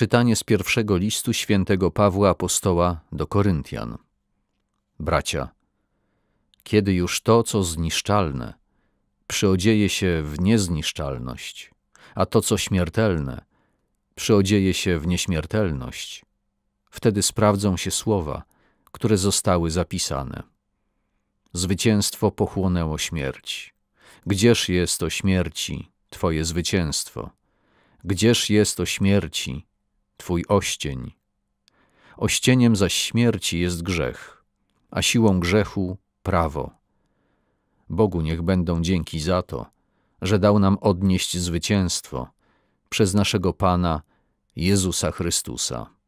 Czytanie z pierwszego listu świętego Pawła Apostoła do Koryntian. Bracia, kiedy już to, co zniszczalne, przyodzieje się w niezniszczalność, a to, co śmiertelne, przyodzieje się w nieśmiertelność, wtedy sprawdzą się słowa, które zostały zapisane. Zwycięstwo pochłonęło śmierć. Gdzież jest o śmierci Twoje zwycięstwo? Gdzież jest o śmierci Twój oścień. Ościeniem zaś śmierci jest grzech, a siłą grzechu prawo. Bogu niech będą dzięki za to, że dał nam odnieść zwycięstwo przez naszego Pana Jezusa Chrystusa.